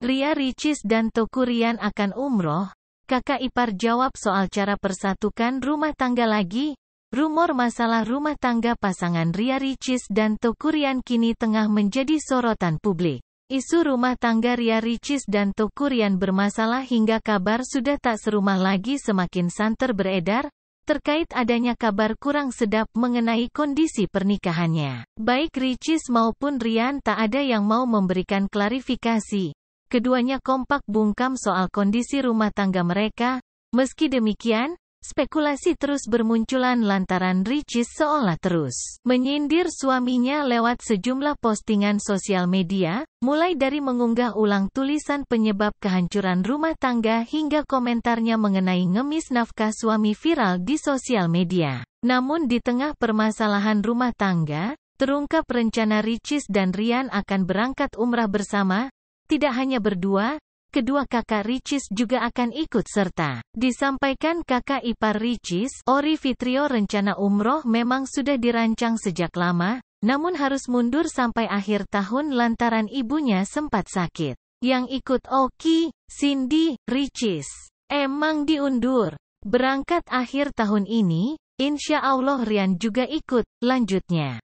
Ria Ricis dan Tokurian akan umroh, kakak ipar jawab soal cara persatukan rumah tangga lagi. Rumor masalah rumah tangga pasangan Ria Ricis dan Tokurian kini tengah menjadi sorotan publik. Isu rumah tangga Ria Ricis dan Tokurian bermasalah hingga kabar sudah tak serumah lagi semakin santer beredar, terkait adanya kabar kurang sedap mengenai kondisi pernikahannya. Baik Ricis maupun Rian tak ada yang mau memberikan klarifikasi. Keduanya kompak bungkam soal kondisi rumah tangga mereka. Meski demikian, spekulasi terus bermunculan lantaran Ricis seolah terus menyindir suaminya lewat sejumlah postingan sosial media, mulai dari mengunggah ulang tulisan penyebab kehancuran rumah tangga hingga komentarnya mengenai ngemis nafkah suami viral di sosial media. Namun di tengah permasalahan rumah tangga, terungkap rencana Ricis dan Rian akan berangkat umrah bersama, tidak hanya berdua, kedua kakak Ricis juga akan ikut serta. Disampaikan kakak ipar Ricis, Ori Fitrio rencana umroh memang sudah dirancang sejak lama, namun harus mundur sampai akhir tahun lantaran ibunya sempat sakit. Yang ikut Oki, Cindy, Ricis, emang diundur. Berangkat akhir tahun ini, insya Allah Rian juga ikut, lanjutnya.